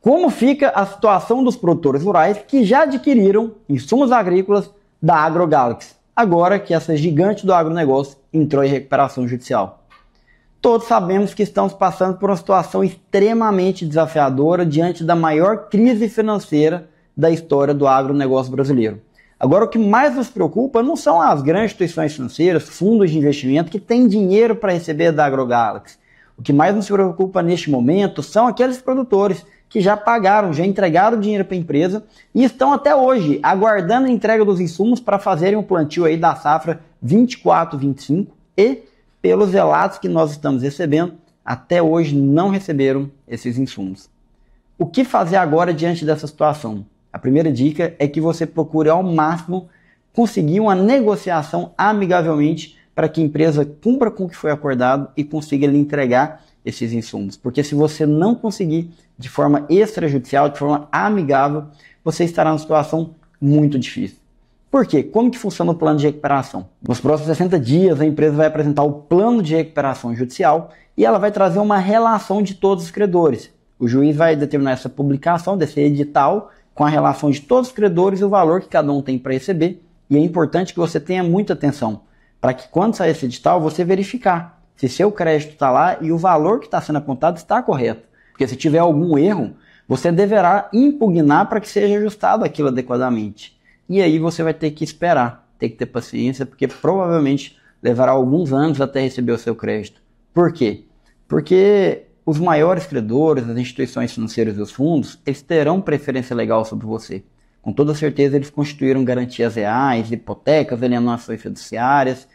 como fica a situação dos produtores rurais que já adquiriram insumos agrícolas da AgroGalaxy, agora que essa gigante do agronegócio entrou em recuperação judicial. Todos sabemos que estamos passando por uma situação extremamente desafiadora diante da maior crise financeira da história do agronegócio brasileiro. Agora, o que mais nos preocupa não são as grandes instituições financeiras, fundos de investimento que têm dinheiro para receber da AgroGalaxy. O que mais nos preocupa neste momento são aqueles produtores que já pagaram, já entregaram dinheiro para a empresa e estão até hoje aguardando a entrega dos insumos para fazerem o plantio aí da safra 24-25 e pelos relatos que nós estamos recebendo, até hoje não receberam esses insumos. O que fazer agora diante dessa situação? A primeira dica é que você procure ao máximo conseguir uma negociação amigavelmente para que a empresa cumpra com o que foi acordado e consiga lhe entregar esses insumos. Porque se você não conseguir de forma extrajudicial, de forma amigável, você estará numa situação muito difícil. Por quê? Como que funciona o plano de recuperação? Nos próximos 60 dias, a empresa vai apresentar o plano de recuperação judicial e ela vai trazer uma relação de todos os credores. O juiz vai determinar essa publicação desse edital com a relação de todos os credores e o valor que cada um tem para receber. E é importante que você tenha muita atenção para que quando sair esse edital você verificar se seu crédito está lá e o valor que está sendo apontado está correto. Porque se tiver algum erro, você deverá impugnar para que seja ajustado aquilo adequadamente. E aí você vai ter que esperar, ter que ter paciência, porque provavelmente levará alguns anos até receber o seu crédito. Por quê? Porque os maiores credores, as instituições financeiras e os fundos, eles terão preferência legal sobre você. Com toda certeza, eles constituíram garantias reais, hipotecas, alienações fiduciárias,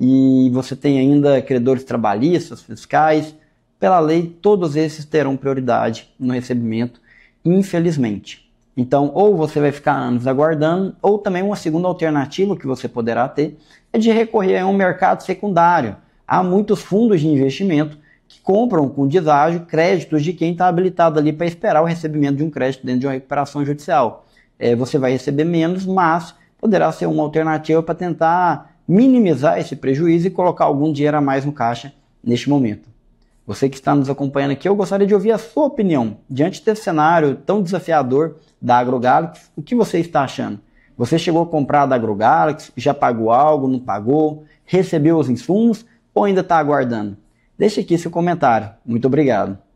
e você tem ainda credores trabalhistas, fiscais. Pela lei, todos esses terão prioridade no recebimento, infelizmente. Então, ou você vai ficar anos aguardando, ou também uma segunda alternativa que você poderá ter é de recorrer a um mercado secundário. Há muitos fundos de investimento que compram com deságio créditos de quem está habilitado ali para esperar o recebimento de um crédito dentro de uma recuperação judicial. É, você vai receber menos, mas poderá ser uma alternativa para tentar minimizar esse prejuízo e colocar algum dinheiro a mais no caixa neste momento. Você que está nos acompanhando aqui, eu gostaria de ouvir a sua opinião diante desse cenário tão desafiador da AgroGalaxy. O que você está achando? Você chegou a comprar da AgroGalaxy? Já pagou algo? Não pagou? Recebeu os insumos? Ou ainda está aguardando? Deixe aqui seu comentário. Muito obrigado.